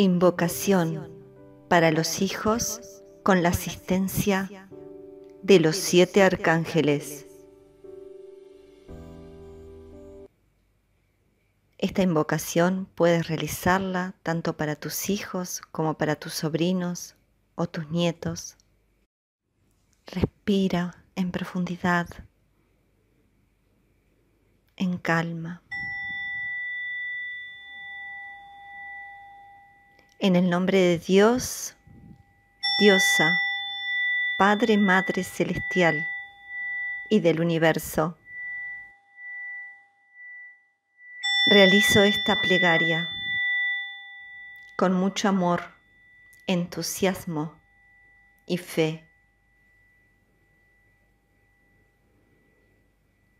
Invocación para los hijos con la asistencia de los siete arcángeles. Esta invocación puedes realizarla tanto para tus hijos como para tus sobrinos o tus nietos. Respira en profundidad, en calma. En el nombre de Dios, Diosa, Padre, Madre Celestial y del universo, realizo esta plegaria con mucho amor, entusiasmo y fe.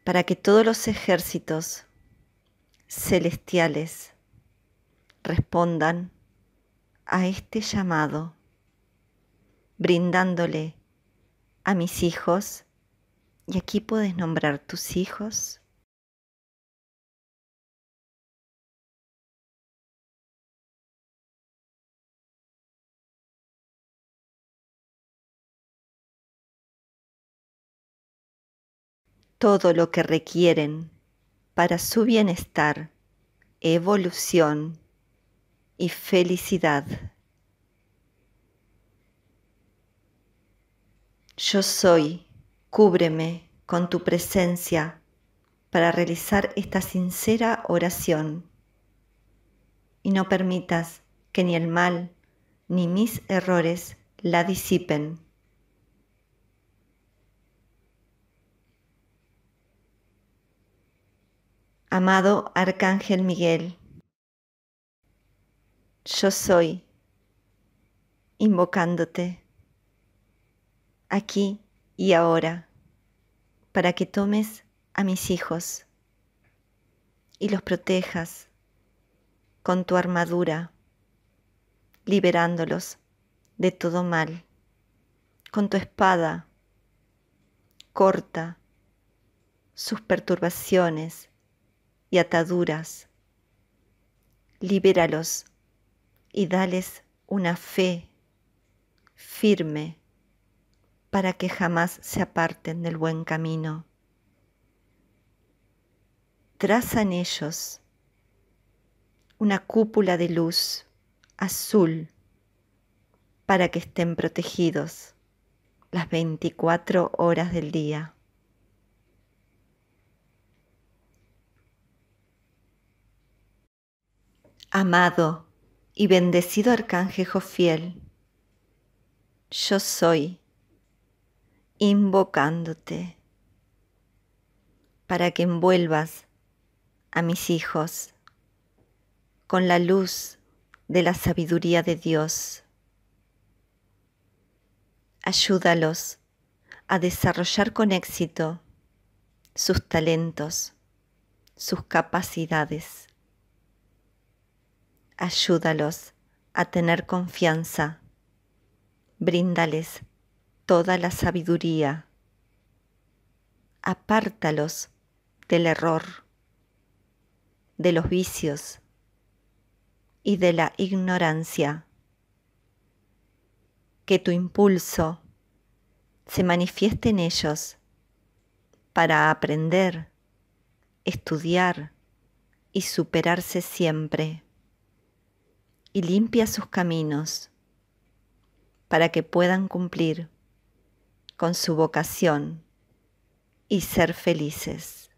para que todos los ejércitos celestiales respondan a este llamado, brindándole a mis hijos, y aquí puedes nombrar tus hijos, todo lo que requieren para su bienestar, evolución y felicidad. Yo soy, cúbreme con tu presencia para realizar esta sincera oración y no permitas que ni el mal ni mis errores la disipen. Amado Arcángel Miguel, yo soy, invocándote, aquí y ahora, para que tomes a mis hijos y los protejas con tu armadura, liberándolos de todo mal, con tu espada corta sus perturbaciones y ataduras. Libéralos y dales una fe firme para que jamás se aparten del buen camino. Trazan ellos una cúpula de luz azul para que estén protegidos las 24 horas del día. Amado, y bendecido arcángel jofiel yo soy invocándote para que envuelvas a mis hijos con la luz de la sabiduría de Dios. Ayúdalos a desarrollar con éxito sus talentos, sus capacidades ayúdalos a tener confianza. Bríndales toda la sabiduría. Apártalos del error, de los vicios y de la ignorancia. Que tu impulso se manifieste en ellos para aprender, estudiar y superarse siempre y limpia sus caminos para que puedan cumplir con su vocación y ser felices.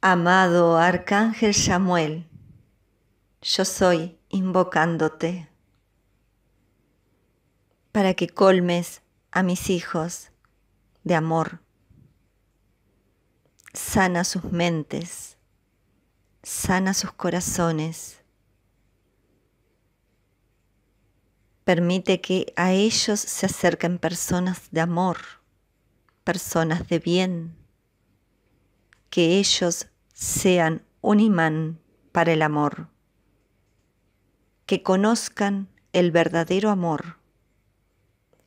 Amado Arcángel Samuel, yo soy invocándote para que colmes a mis hijos de amor sana sus mentes, sana sus corazones. Permite que a ellos se acerquen personas de amor, personas de bien, que ellos sean un imán para el amor, que conozcan el verdadero amor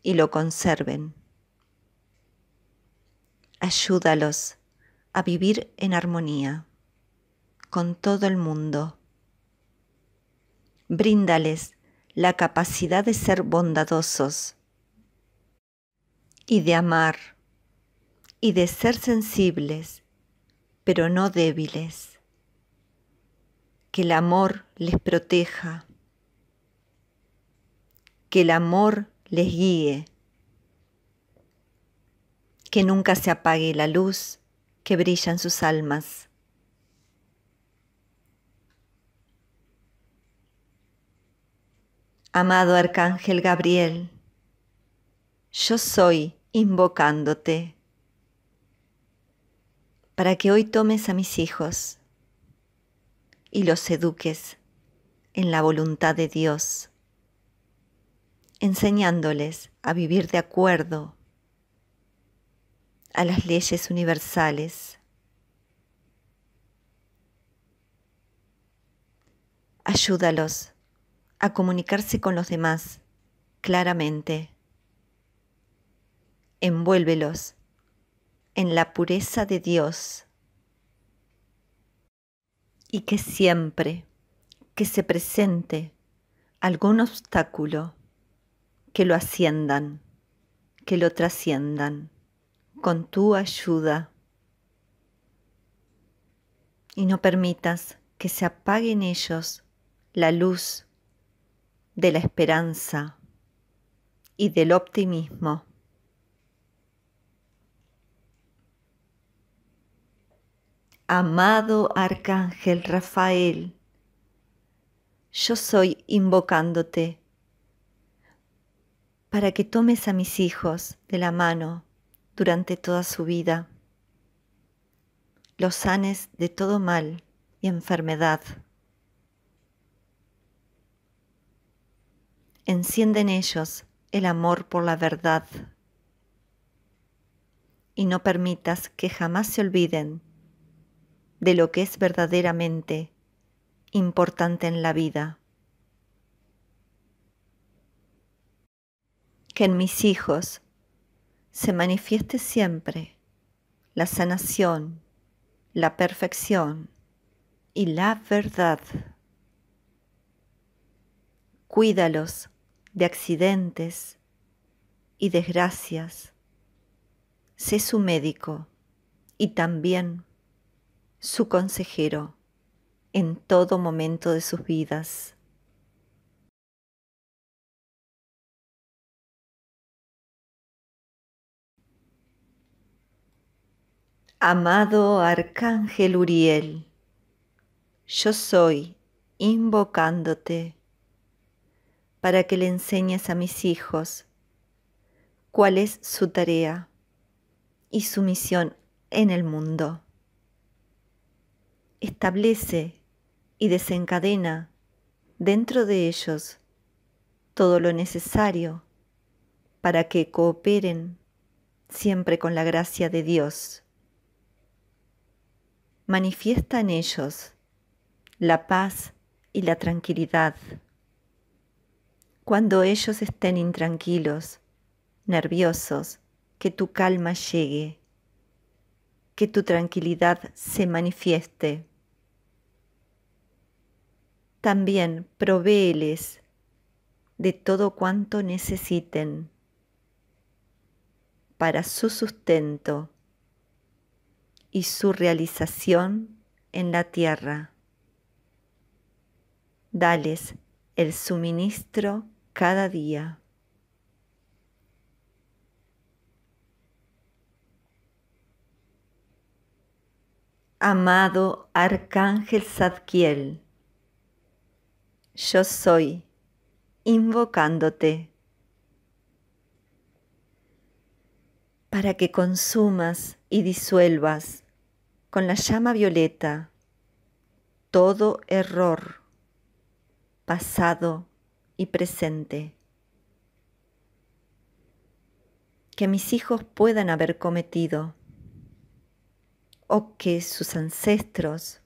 y lo conserven. Ayúdalos a vivir en armonía con todo el mundo. Bríndales la capacidad de ser bondadosos y de amar y de ser sensibles, pero no débiles. Que el amor les proteja, que el amor les guíe, que nunca se apague la luz que en sus almas. Amado Arcángel Gabriel, yo soy invocándote para que hoy tomes a mis hijos y los eduques en la voluntad de Dios, enseñándoles a vivir de acuerdo a las leyes universales. Ayúdalos a comunicarse con los demás claramente. Envuélvelos en la pureza de Dios y que siempre que se presente algún obstáculo, que lo asciendan, que lo trasciendan con tu ayuda. Y no permitas que se apague en ellos la luz de la esperanza y del optimismo. Amado Arcángel Rafael, yo soy invocándote para que tomes a mis hijos de la mano durante toda su vida, los sanes de todo mal y enfermedad. Enciende en ellos el amor por la verdad y no permitas que jamás se olviden de lo que es verdaderamente importante en la vida. Que en mis hijos se manifieste siempre la sanación, la perfección y la verdad. Cuídalos de accidentes y desgracias. Sé su médico y también su consejero en todo momento de sus vidas. Amado Arcángel Uriel, yo soy invocándote para que le enseñes a mis hijos cuál es su tarea y su misión en el mundo. Establece y desencadena dentro de ellos todo lo necesario para que cooperen siempre con la gracia de Dios manifiesta en ellos la paz y la tranquilidad. Cuando ellos estén intranquilos, nerviosos, que tu calma llegue, que tu tranquilidad se manifieste. También provéeles de todo cuanto necesiten para su sustento y su realización en la tierra. Dales el suministro cada día. Amado Arcángel Zadkiel, yo soy invocándote para que consumas y disuelvas con la llama violeta, todo error, pasado y presente. Que mis hijos puedan haber cometido o que sus ancestros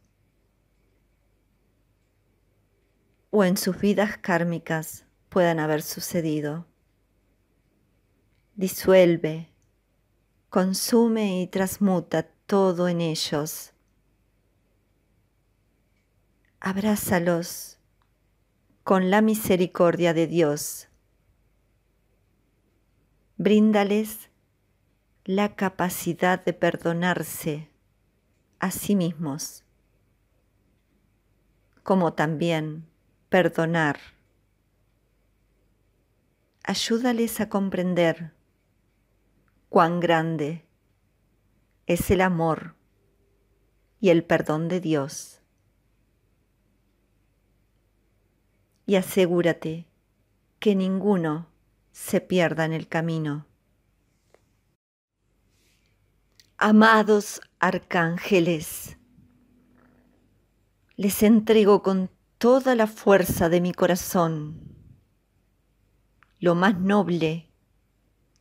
o en sus vidas kármicas puedan haber sucedido. Disuelve, consume y transmuta todo en ellos. Abrázalos con la misericordia de Dios. Bríndales la capacidad de perdonarse a sí mismos, como también perdonar. Ayúdales a comprender cuán grande es el amor y el perdón de Dios. Y asegúrate que ninguno se pierda en el camino. Amados arcángeles, les entrego con toda la fuerza de mi corazón lo más noble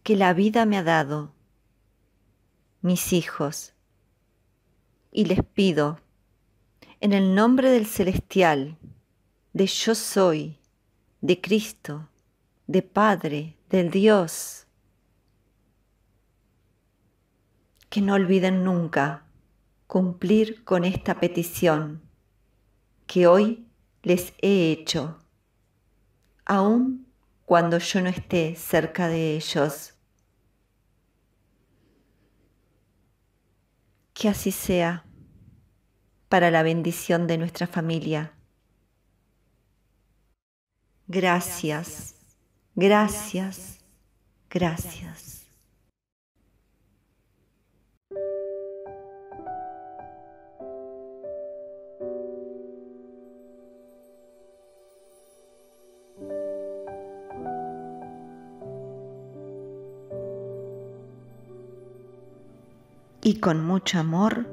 que la vida me ha dado mis hijos, y les pido, en el nombre del celestial, de yo soy, de Cristo, de Padre, del Dios, que no olviden nunca cumplir con esta petición que hoy les he hecho, aun cuando yo no esté cerca de ellos. Que así sea, para la bendición de nuestra familia. Gracias, gracias, gracias. y con mucho amor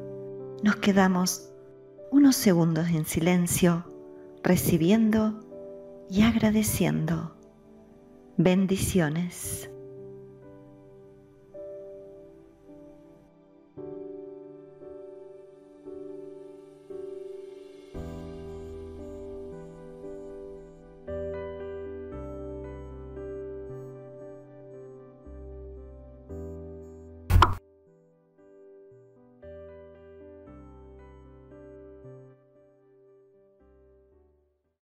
nos quedamos unos segundos en silencio, recibiendo y agradeciendo. Bendiciones.